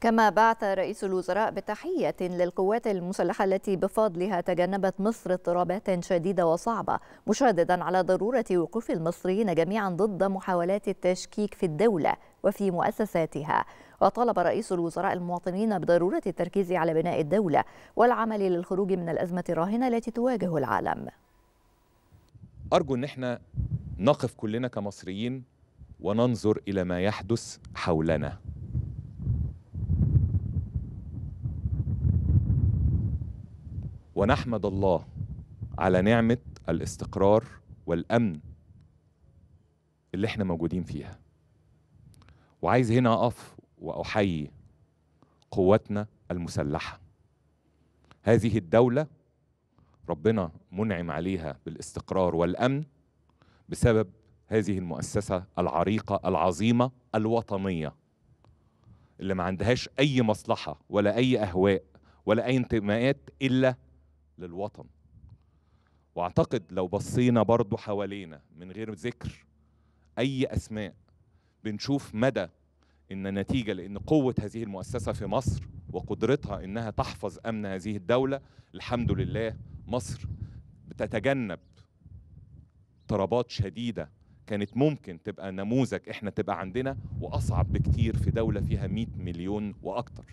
كما بعث رئيس الوزراء بتحية للقوات المسلحة التي بفضلها تجنبت مصر اضطرابات شديدة وصعبة مشددا على ضرورة وقوف المصريين جميعا ضد محاولات التشكيك في الدولة وفي مؤسساتها وطالب رئيس الوزراء المواطنين بضرورة التركيز على بناء الدولة والعمل للخروج من الأزمة الراهنة التي تواجه العالم أرجو أن احنا نقف كلنا كمصريين وننظر إلى ما يحدث حولنا ونحمد الله على نعمه الاستقرار والامن اللي احنا موجودين فيها وعايز هنا اقف واحيي قواتنا المسلحه هذه الدوله ربنا منعم عليها بالاستقرار والامن بسبب هذه المؤسسه العريقه العظيمه الوطنيه اللي ما عندهاش اي مصلحه ولا اي اهواء ولا اي انتماءات الا للوطن واعتقد لو بصينا برضو حوالينا من غير ذكر اي اسماء بنشوف مدى ان نتيجه لان قوه هذه المؤسسه في مصر وقدرتها انها تحفظ امن هذه الدوله الحمد لله مصر بتتجنب اضطرابات شديده كانت ممكن تبقى نموذج احنا تبقى عندنا واصعب بكتير في دوله فيها 100 مليون واكتر